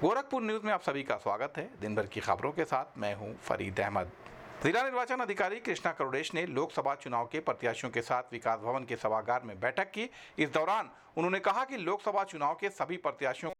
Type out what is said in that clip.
Gorakhpur news में आप सभी का स्वागत है दिन भर की खबरों के साथ मैं हूं फरीद अहमद जिला निर्वाचन अधिकारी कृष्णा करोडेश ने लोकसभा चुनाव के प्रत्याशियों के साथ विकास भवन के सभागार में बैठक की इस दौरान उन्होंने कहा कि लोकसभा चुनाव के सभी प्रत्याशियों